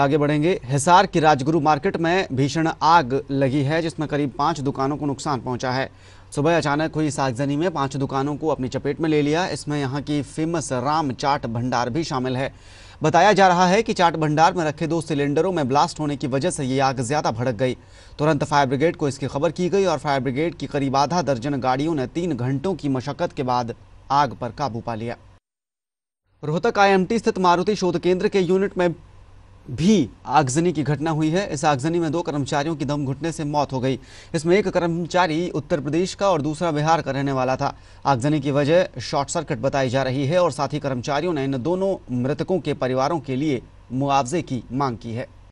आगे बढ़ेंगे हिसार की राजगुरु मार्केट में भीषण आग लगी है जिसमें करीब पांच दुकानों को नुकसान पहुंचा है सुबह अचानक हुई सागजनी में पांच दुकानों को अपनी चपेट में ले लिया इसमें यहां की फेमस राम चाट भंडार भी शामिल है बताया जा रहा है कि चाट भंडार में रखे दो सिलेंडरों में ब्लास्ट होने की वजह से ये आग ज़्यादा भड़क गई तुरंत फायर ब्रिगेड को इसकी खबर की गई और फायर ब्रिगेड की करीब आधा दर्जन गाड़ियों ने तीन घंटों की मशक्कत के बाद आग पर काबू पा लिया रोहतक आईएमटी स्थित मारुति शोध केंद्र के यूनिट में भी आगजनी की घटना हुई है इस आगजनी में दो कर्मचारियों की दम घुटने से मौत हो गई इसमें एक कर्मचारी उत्तर प्रदेश का और दूसरा बिहार का रहने वाला था आगजनी की वजह शॉर्ट सर्किट बताई जा रही है और साथ ही कर्मचारियों ने इन दोनों मृतकों के परिवारों के लिए मुआवजे की मांग की है